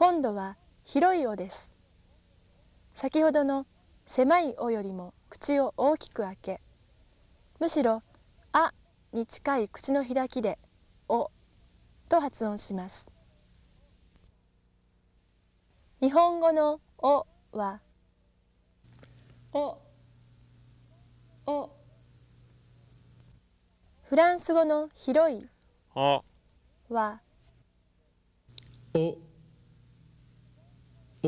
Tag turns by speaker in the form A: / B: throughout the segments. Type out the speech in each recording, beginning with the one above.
A: 今度は広い尾です先ほどの狭い尾よりも口を大きく開けむしろ「あ」に近い口の開きで「お」と発音します日本語の「お」は「お」「お」フランス語の「広い」は「お」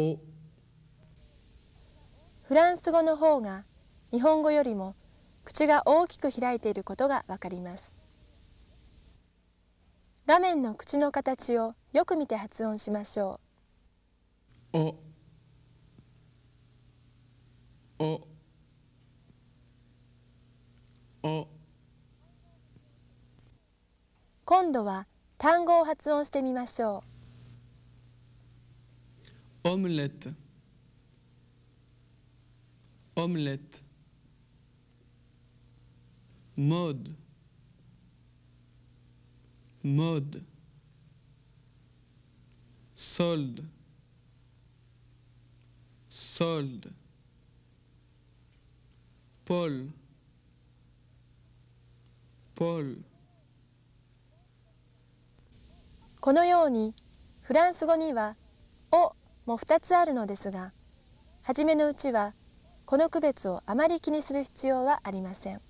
A: とフランス語の方が日本語よりも口が大きく開いていることがわかります画面の口の形をよく見て発音しましょうおおお今度は単語を発音してみましょう omelette omelette mode mode solde solde Paul Paul このようにフランス語には「お」も2つあるのですが初めのうちはこの区別をあまり気にする必要はありません。